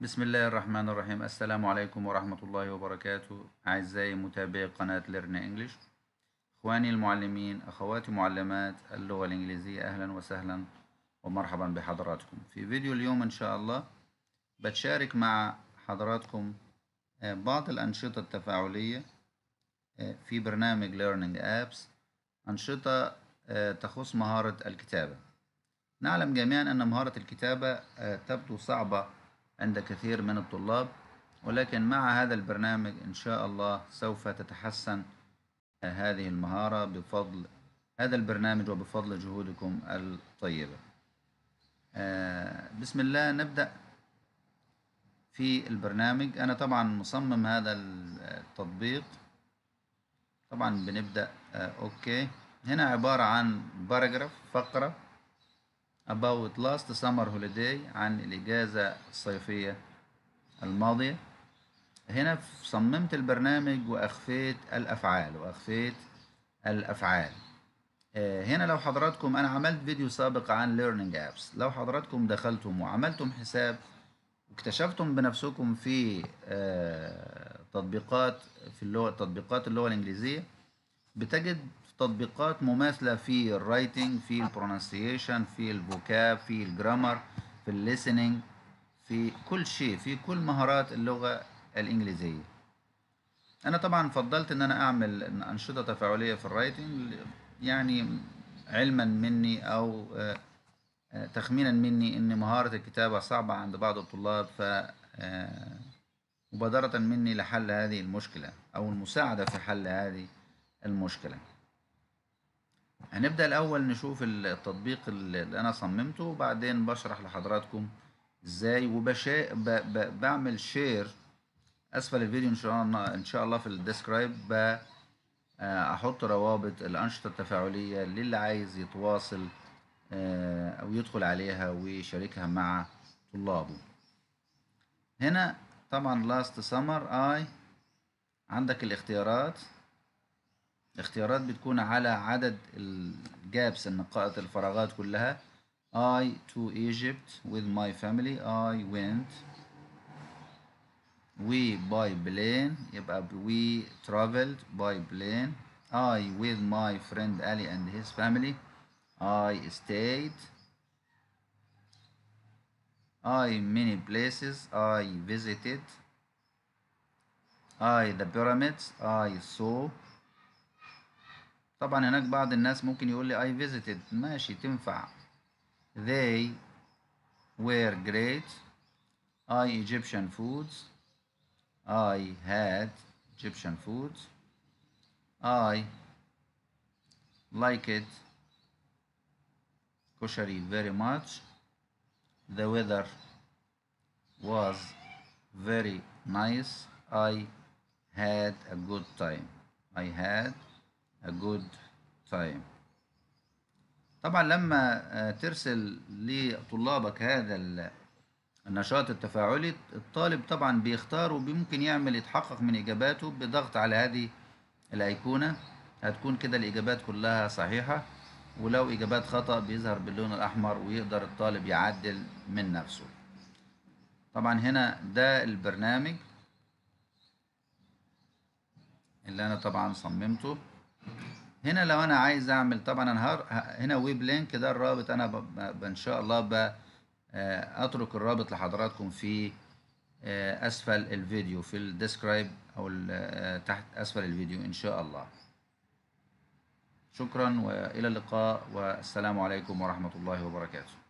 بسم الله الرحمن الرحيم السلام عليكم ورحمة الله وبركاته أعزائي متابعي قناة ليرن إنجليش إخواني المعلمين أخواتي معلمات اللغة الإنجليزية أهلا وسهلا ومرحبا بحضراتكم في فيديو اليوم إن شاء الله بتشارك مع حضراتكم آه، بعض الأنشطة التفاعلية آه، في برنامج ليرنينج أبس أنشطة آه، تخص مهارة الكتابة نعلم جميعا أن مهارة الكتابة تبدو صعبة عند كثير من الطلاب ولكن مع هذا البرنامج إن شاء الله سوف تتحسن هذه المهارة بفضل هذا البرنامج وبفضل جهودكم الطيبة آه، بسم الله نبدأ في البرنامج أنا طبعا مصمم هذا التطبيق طبعا بنبدأ آه، أوكي هنا عبارة عن باراجراف فقرة about last summer holiday عن الإجازة الصيفية الماضية هنا صممت البرنامج وأخفيت الأفعال وأخفيت الأفعال آه، هنا لو حضراتكم أنا عملت فيديو سابق عن learning apps لو حضراتكم دخلتم وعملتم حساب واكتشفتم بنفسكم في آه، تطبيقات في اللغة تطبيقات اللغة الإنجليزية بتجد تطبيقات مماثلة في الرايتنج في البرونسيشن في البوكاب في الجرامر في الليسننج في كل شيء في كل مهارات اللغة الإنجليزية أنا طبعا فضلت إن أنا أعمل أنشطة تفاعلية في الرايتنج يعني علما مني أو آه، آه، تخمينا مني إن مهارة الكتابة صعبة عند بعض الطلاب ف آه، مبادرة مني لحل هذه المشكلة أو المساعدة في حل هذه المشكلة هنبدأ الأول نشوف التطبيق اللي أنا صممته وبعدين بشرح لحضراتكم إزاي وبشا ب... ب... بعمل شير أسفل الفيديو إن شاء الله إن شاء الله في الديسكرايب ب... آه، أحط روابط الأنشطة التفاعلية للي عايز يتواصل آه، أو يدخل عليها ويشاركها مع طلابه هنا طبعا last summer I عندك الاختيارات الاختيارات بتكون على عدد الجابس النقائط الفراغات كلها I to Egypt with my family I went we by plane يبقى we traveled by plane I with my friend Ali and his family I stayed I many places I visited I the pyramids I saw طبعا هناك بعض الناس ممكن يقول لي I visited ماشي تنفع they were great I Egyptian foods I had Egyptian foods I like it very much the weather was very nice I had a good time I had a good time طبعا لما آه، ترسل لطلابك هذا النشاط التفاعلي الطالب طبعا بيختار وممكن يعمل يتحقق من إجاباته بضغط على هذه الأيقونة هتكون كده الإجابات كلها صحيحة ولو إجابات خطأ بيظهر باللون الأحمر ويقدر الطالب يعدل من نفسه طبعا هنا ده البرنامج اللي أنا طبعا صممته هنا لو انا عايز اعمل طبعا انا هنا ويب لينك ده الرابط انا ب... ان شاء الله ب... آه، اترك الرابط لحضراتكم في آه، اسفل الفيديو في الديسكرايب او آه، تحت اسفل الفيديو ان شاء الله شكرا والى اللقاء والسلام عليكم ورحمه الله وبركاته